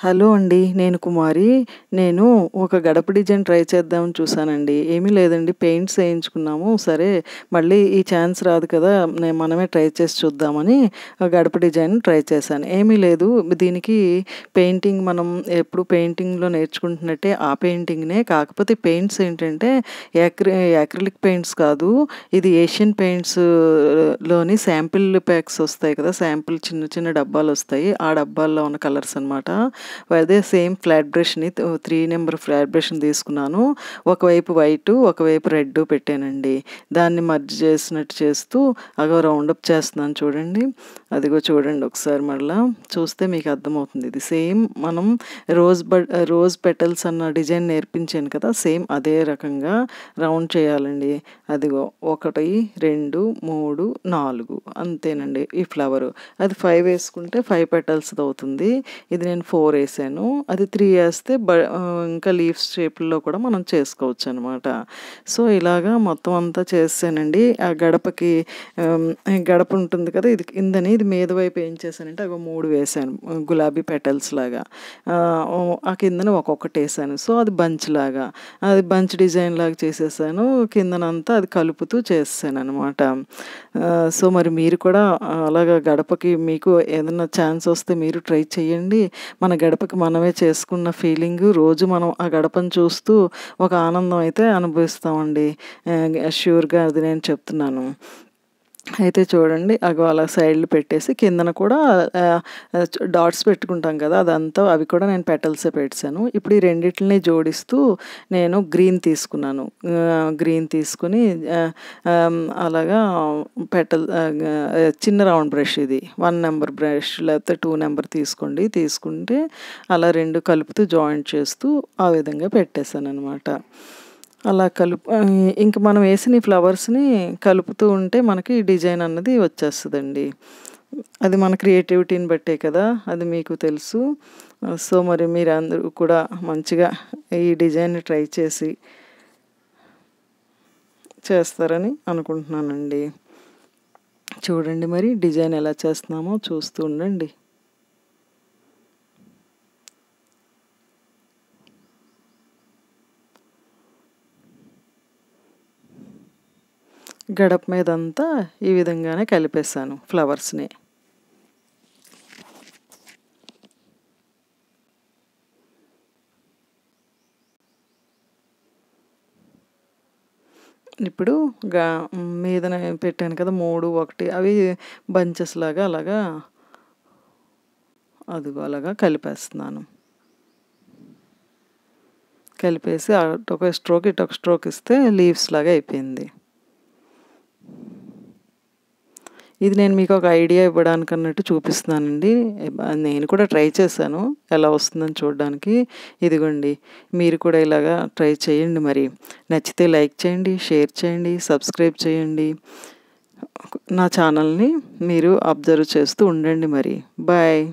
hello అండి నేను కుమారి నేను ఒక గడప డిజైన్ ట్రై చేద్దామని చూసానండి ఏమీ లేదండి పెయింట్స్ వేయించుకున్నాము సరే మళ్ళీ ఈ ఛాన్స్ రాదు కదా నేను మనమే ట్రై చేసి చూద్దామని గడప డిజైన్ ట్రై చేశాను ఏమీ లేదు దీనికి పెయింటింగ్ మనం ఎప్పుడు పెయింటింగ్లో నేర్చుకుంటున్నట్టే ఆ పెయింటింగ్నే కాకపోతే పెయింట్స్ ఏంటంటే యాక్రి యాక్రిలిక్ పెయింట్స్ కాదు ఇది ఏషియన్ పెయింట్స్లోని శాంపిల్ ప్యాక్స్ వస్తాయి కదా శాంపిల్ చిన్న చిన్న డబ్బాలు వస్తాయి ఆ డబ్బాల్లో ఉన్న కలర్స్ అనమాట అదే సేమ్ ఫ్లాట్ బ్రష్ని త్రీ నెంబర్ ఫ్లాట్ బ్రష్ని తీసుకున్నాను ఒకవైపు వైటు ఒకవైపు రెడ్ పెట్టానండి దాన్ని మర్జ్ చేసినట్టు చేస్తూ అగో రౌండప్ చేస్తున్నాను చూడండి అదిగో చూడండి ఒకసారి మళ్ళా చూస్తే మీకు అర్థమవుతుంది ఇది సేమ్ మనం రోజ్ బడ్ రోజ్ పెటల్స్ అన్న డిజైన్ నేర్పించాను కదా సేమ్ అదే రకంగా రౌండ్ చేయాలండి అదిగో ఒకటి రెండు మూడు నాలుగు అంతేనండి ఈ ఫ్లవర్ అది ఫైవ్ వేసుకుంటే ఫైవ్ పెటల్స్ అవుతుంది ఇది నేను ఫోర్ వేసాను అది త్రీ వేస్తే బ ఇంకా లీవ్స్ షేప్లో కూడా మనం చేసుకోవచ్చు అనమాట సో ఇలాగా మొత్తం అంతా చేసానండి ఆ గడపకి గడప ఉంటుంది కదా ఇది కిందని ఇది మీద వైపు ఏం చేశానంటే అవి మూడు వేసాను గులాబీ పెటల్స్ లాగా ఆ కిందన ఒక్కొక్కటి వేసాను సో అది బంచ్ లాగా అది బంచ్ డిజైన్ లాగా చేసేసాను కిందనంతా అది కలుపుతూ చేస్తాను అనమాట సో మరి మీరు కూడా అలాగా గడపకి మీకు ఏదైనా ఛాన్స్ వస్తే మీరు ట్రై చేయండి మన గడపకి మనమే చేసుకున్న ఫీలింగ్ రోజు మనం ఆ గడపను చూస్తూ ఒక ఆనందం అయితే అనుభవిస్తామండి ష్యూర్గా అది నేను చెప్తున్నాను అయితే చూడండి అగో అలా సైడ్లు పెట్టేసి కిందన కూడా డాట్స్ పెట్టుకుంటాం కదా అదంతా అవి కూడా నేను పెటల్సే పెట్టాను ఇప్పుడు ఈ రెండింటిని జోడిస్తూ నేను గ్రీన్ తీసుకున్నాను గ్రీన్ తీసుకుని అలాగా పెటల్ చిన్న రౌండ్ బ్రష్ ఇది వన్ నెంబర్ బ్రష్ లేకపోతే టూ నెంబర్ తీసుకోండి తీసుకుంటే అలా రెండు కలుపుతూ జాయింట్ చేస్తూ ఆ విధంగా పెట్టేశాను అనమాట అలా కలుపు ఇంక మనం వేసిన ఈ ఫ్లవర్స్ని కలుపుతూ ఉంటే మనకి డిజైన్ అన్నది వచ్చేస్తుందండి అది మన క్రియేటివిటీని బట్టే కదా అది మీకు తెలుసు సో మరి మీరు అందరూ కూడా మంచిగా ఈ డిజైన్ ట్రై చేసి చేస్తారని అనుకుంటున్నానండి చూడండి మరి డిజైన్ ఎలా చేస్తున్నామో చూస్తూ ఉండండి గడప మీద అంతా ఈ విధంగానే కలిపేశాను ఫ్లవర్స్ని ఇప్పుడు గా మీద పెట్టాను కదా మూడు ఒకటి అవి బంచెస్ లాగా అలాగా అదిగో అలాగా కలిపేస్తున్నాను కలిపేసి అటు ఒక స్ట్రోక్ ఇటు ఒక స్ట్రోక్ ఇస్తే లీవ్స్ లాగా అయిపోయింది ఇది నేను మీకు ఒక ఐడియా ఇవ్వడానికి అన్నట్టు చూపిస్తున్నానండి నేను కూడా ట్రై చేశాను ఎలా వస్తుందని చూడడానికి ఇదిగోండి మీరు కూడా ఇలాగా ట్రై చేయండి మరి నచ్చితే లైక్ చేయండి షేర్ చేయండి సబ్స్క్రైబ్ చేయండి నా ఛానల్ని మీరు అబ్జర్వ్ చేస్తూ ఉండండి మరి బాయ్